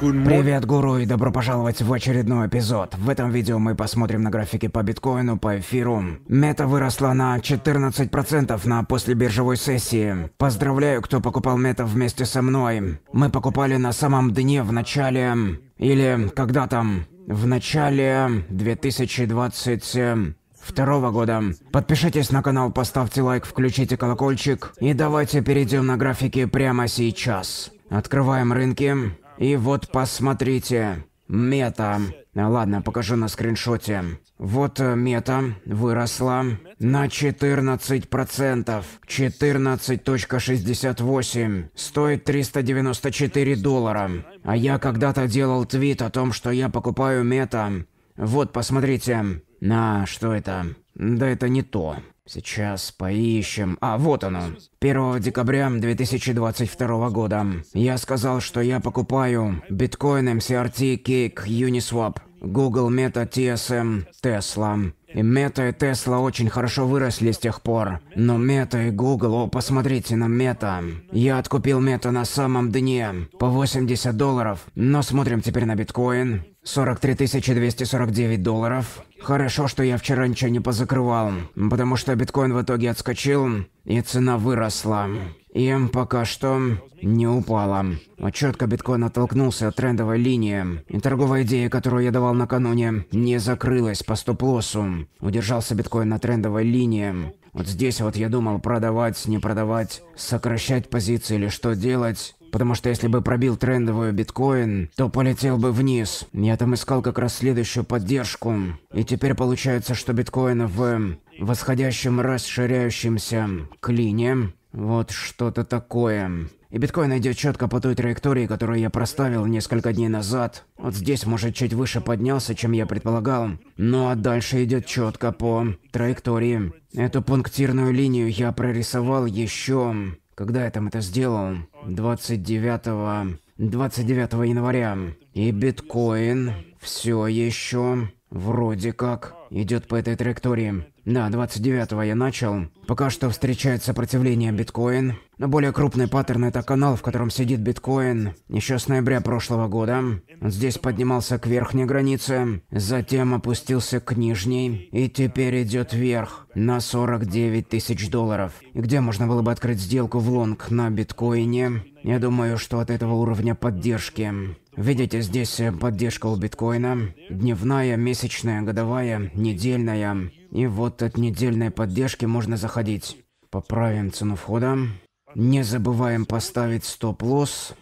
Привет, гуру, и добро пожаловать в очередной эпизод. В этом видео мы посмотрим на графики по биткоину, по эфиру. Мета выросла на 14% на послебиржевой сессии. Поздравляю, кто покупал мета вместе со мной. Мы покупали на самом дне в начале... Или когда там? В начале 2020 второго года. Подпишитесь на канал, поставьте лайк, включите колокольчик. И давайте перейдем на графики прямо сейчас. Открываем рынки. И вот посмотрите, мета. Ладно, покажу на скриншоте. Вот э, мета выросла на 14%. 14.68. Стоит 394 доллара. А я когда-то делал твит о том, что я покупаю мета. Вот, посмотрите. На, что это? Да это не то. Сейчас поищем. А, вот оно. 1 декабря 2022 года. Я сказал, что я покупаю биткоин MCRT эм Cake Uniswap. Google Meta TSM Tesla. И Meta и Тесла очень хорошо выросли с тех пор. Но Meta и Google, о, посмотрите на Meta. Я откупил Meta на самом дне по 80 долларов. Но смотрим теперь на биткоин. 43 249 долларов. Хорошо, что я вчера ничего не позакрывал, потому что биткоин в итоге отскочил, и цена выросла. И пока что не упала. Четко биткоин оттолкнулся от трендовой линии, и торговая идея, которую я давал накануне, не закрылась по стоп-лоссу. Удержался биткоин на трендовой линии. Вот здесь вот я думал продавать, не продавать, сокращать позиции или что делать. Потому что если бы пробил трендовую биткоин, то полетел бы вниз. Я там искал как раз следующую поддержку. И теперь получается, что биткоин в восходящем расширяющемся клине. Вот что-то такое. И биткоин идет четко по той траектории, которую я проставил несколько дней назад. Вот здесь, может, чуть выше поднялся, чем я предполагал. Ну а дальше идет четко по траектории. Эту пунктирную линию я прорисовал еще когда я там это сделал? 29... 29 января. И биткоин все еще вроде как идет по этой траектории. Да, 29-го я начал. Пока что встречает сопротивление биткоин. Но более крупный паттерн это канал, в котором сидит биткоин. Еще с ноября прошлого года. Он здесь поднимался к верхней границе, затем опустился к нижней. И теперь идет вверх на 49 тысяч долларов. И где можно было бы открыть сделку в лонг на биткоине? Я думаю, что от этого уровня поддержки Видите, здесь э, поддержка у биткоина, дневная, месячная, годовая, недельная. И вот от недельной поддержки можно заходить. Поправим цену входа. Не забываем поставить стоп-лосс.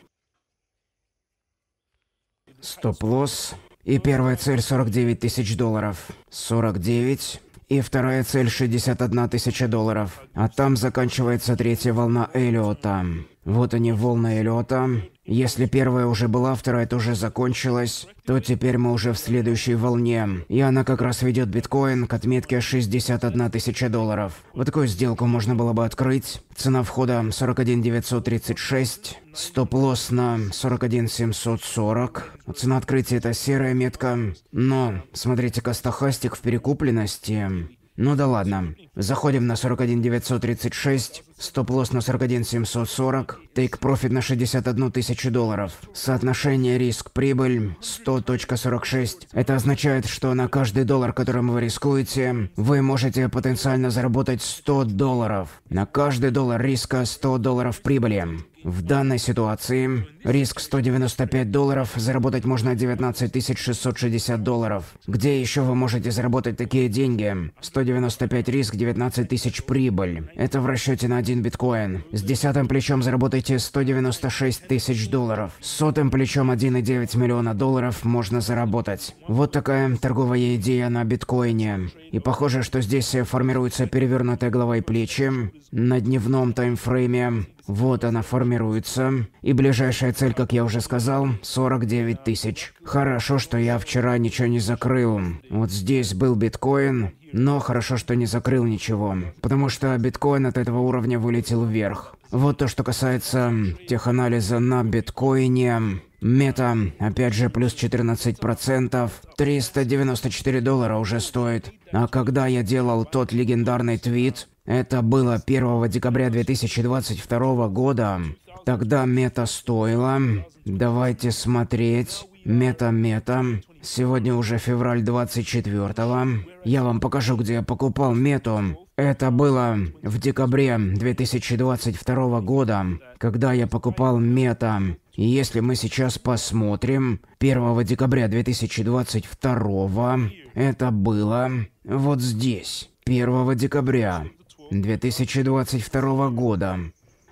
Стоп-лосс. И первая цель 49 тысяч долларов. 49. И вторая цель 61 тысяча долларов. А там заканчивается третья волна Эллиота. Вот они, волны Эллиота. Если первая уже была, вторая тоже закончилась, то теперь мы уже в следующей волне. И она как раз ведет биткоин к отметке 61 тысяча долларов. Вот такую сделку можно было бы открыть. Цена входа 41 936. Стоп-лосс на 41 740. Цена открытия это серая метка. Но, смотрите, Кастахастик в перекупленности. Ну да ладно. Заходим на 41936, стоп-лосс на 41740, тейк-профит на 61 тысячу долларов. Соотношение риск-прибыль 100.46. Это означает, что на каждый доллар, которым вы рискуете, вы можете потенциально заработать 100 долларов. На каждый доллар риска 100 долларов прибыли. В данной ситуации Риск 195 долларов, заработать можно 19 660 долларов. Где еще вы можете заработать такие деньги? 195 риск, 19 тысяч прибыль. Это в расчете на один биткоин. С десятым плечом заработаете 196 тысяч долларов. С сотым плечом 1,9 миллиона долларов можно заработать. Вот такая торговая идея на биткоине. И похоже, что здесь формируется перевернутая головой и плечи. На дневном таймфрейме вот она формируется. И ближайшая цель, как я уже сказал, 49 тысяч. Хорошо, что я вчера ничего не закрыл. Вот здесь был биткоин, но хорошо, что не закрыл ничего, потому что биткоин от этого уровня вылетел вверх. Вот то, что касается теханализа на биткоине. Мета, опять же, плюс 14%, 394 доллара уже стоит. А когда я делал тот легендарный твит, это было 1 декабря 2022 года. Тогда мета стоила. Давайте смотреть. Мета-мета. Сегодня уже февраль 24-го. Я вам покажу, где я покупал мету. Это было в декабре 2022 года, когда я покупал мета. И если мы сейчас посмотрим, 1 декабря 2022 это было вот здесь. 1 декабря 2022 года.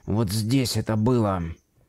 Вот здесь это было.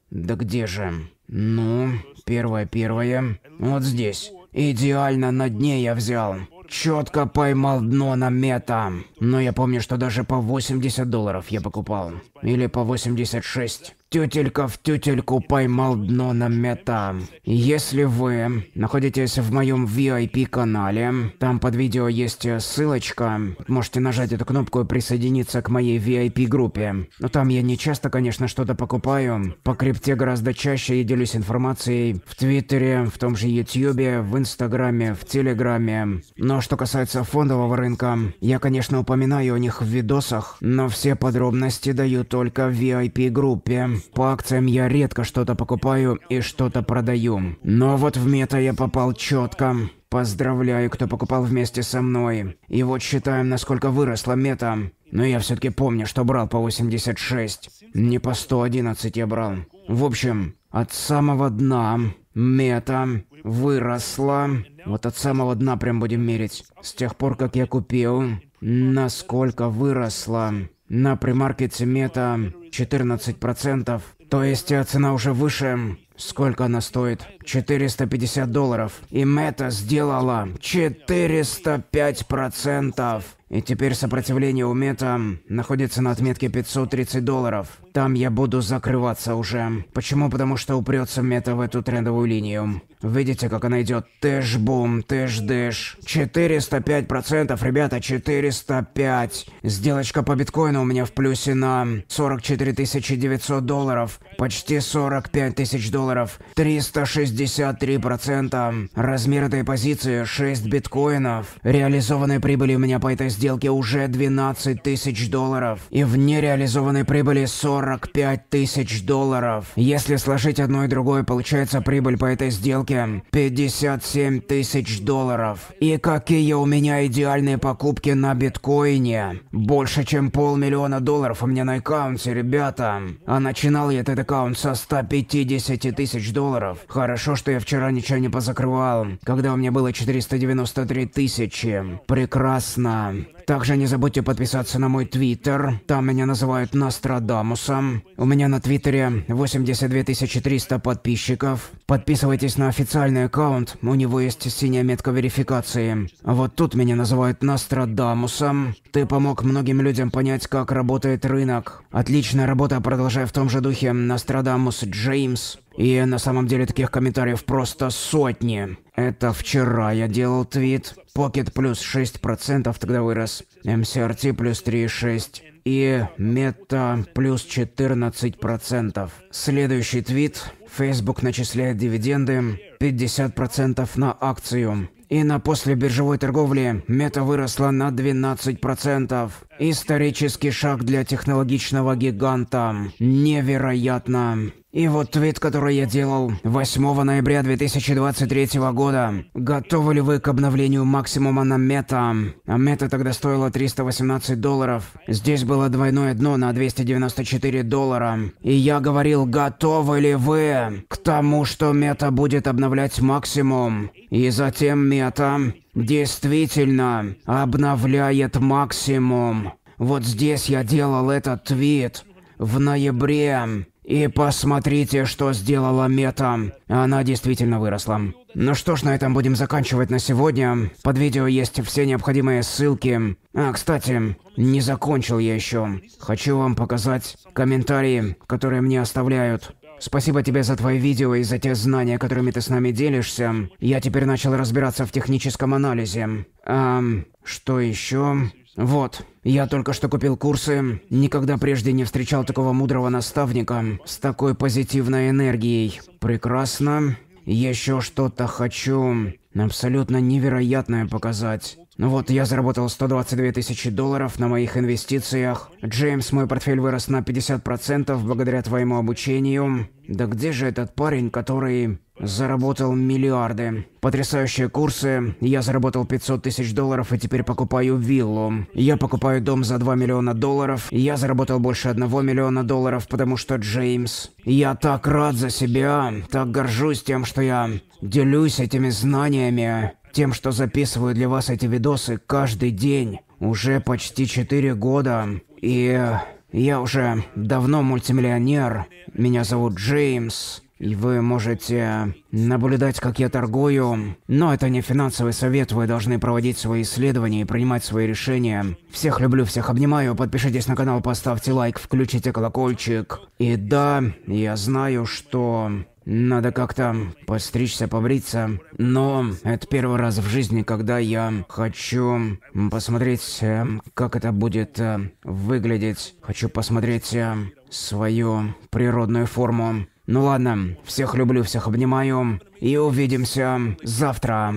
Да где же? Ну, первое-первое. Вот здесь. Идеально на дне я взял. Четко поймал дно на мета. Но я помню, что даже по 80 долларов я покупал. Или по 86 тютелька в тютельку поймал дно на мета. Если вы находитесь в моем VIP-канале, там под видео есть ссылочка, можете нажать эту кнопку и присоединиться к моей VIP-группе. Но там я не часто, конечно, что-то покупаю. По крипте гораздо чаще я делюсь информацией в Твиттере, в том же Ютьюбе, в Инстаграме, в Телеграме. Но что касается фондового рынка, я, конечно, упоминаю о них в видосах, но все подробности даю только в VIP-группе. По акциям я редко что-то покупаю и что-то продаю. Но вот в мета я попал четко. Поздравляю, кто покупал вместе со мной. И вот считаем, насколько выросла мета. Но я все-таки помню, что брал по 86. Не по 111 я брал. В общем, от самого дна мета выросла. Вот от самого дна прям будем мерить. С тех пор, как я купил, насколько выросла. На примаркете мета 14%. То есть э, цена уже выше. Сколько она стоит? 450 долларов. И Мета сделала 405%. И теперь сопротивление у Мета находится на отметке 530 долларов. Там я буду закрываться уже. Почему? Потому что упрется Мета в эту трендовую линию. Видите, как она идет? Тыш-бум, тыш-дыш. 405%, ребята, 405. Сделочка по биткоину у меня в плюсе на 44 900 долларов. Почти 45 тысяч долларов. 363%. Размер этой позиции 6 биткоинов. Реализованной прибыли у меня по этой сделке уже 12 тысяч долларов. И в нереализованной прибыли 45 тысяч долларов. Если сложить одно и другое, получается прибыль по этой сделке сделке 57 тысяч долларов. И какие у меня идеальные покупки на биткоине. Больше чем полмиллиона долларов у меня на аккаунте, ребята. А начинал я этот аккаунт со 150 тысяч долларов. Хорошо, что я вчера ничего не позакрывал, когда у меня было 493 тысячи. Прекрасно. Также не забудьте подписаться на мой твиттер. Там меня называют Нострадамусом. У меня на твиттере 82 300 подписчиков. Подписывайтесь на официальный аккаунт, у него есть синяя метка верификации. Вот тут меня называют Нострадамусом. Ты помог многим людям понять, как работает рынок. Отличная работа, продолжай в том же духе, Нострадамус Джеймс. И на самом деле таких комментариев просто сотни. Это вчера я делал твит. Покет плюс 6% тогда вырос. МСРТ плюс 3,6% и мета плюс 14%. Следующий твит. Facebook начисляет дивиденды. 50% на акцию. И на послебиржевой торговле мета выросла на 12%. Исторический шаг для технологичного гиганта. Невероятно. И вот твит, который я делал 8 ноября 2023 года. Готовы ли вы к обновлению максимума на мета? А мета тогда стоила 318 долларов. Здесь было двойное дно на 294 доллара. И я говорил, готовы ли вы к тому, что мета будет обновлять максимум? И затем мета действительно обновляет максимум. Вот здесь я делал этот твит в ноябре и посмотрите, что сделала мета. Она действительно выросла. Ну что ж, на этом будем заканчивать на сегодня. Под видео есть все необходимые ссылки. А, кстати, не закончил я еще. Хочу вам показать комментарии, которые мне оставляют. Спасибо тебе за твои видео и за те знания, которыми ты с нами делишься. Я теперь начал разбираться в техническом анализе. Эм, что еще? Вот, я только что купил курсы, никогда прежде не встречал такого мудрого наставника с такой позитивной энергией. Прекрасно. Еще что-то хочу абсолютно невероятное показать. Ну Вот я заработал 122 тысячи долларов на моих инвестициях. Джеймс, мой портфель вырос на 50% благодаря твоему обучению. Да где же этот парень, который заработал миллиарды? Потрясающие курсы. Я заработал 500 тысяч долларов и теперь покупаю виллу. Я покупаю дом за 2 миллиона долларов. Я заработал больше 1 миллиона долларов, потому что Джеймс. Я так рад за себя. Так горжусь тем, что я делюсь этими знаниями тем, что записываю для вас эти видосы каждый день уже почти 4 года. И я уже давно мультимиллионер. Меня зовут Джеймс. И вы можете наблюдать, как я торгую. Но это не финансовый совет, вы должны проводить свои исследования и принимать свои решения. Всех люблю, всех обнимаю. Подпишитесь на канал, поставьте лайк, включите колокольчик. И да, я знаю, что надо как-то постричься, побриться. Но это первый раз в жизни, когда я хочу посмотреть, э, как это будет э, выглядеть. Хочу посмотреть э, свою природную форму. Ну ладно, всех люблю, всех обнимаю. И увидимся завтра.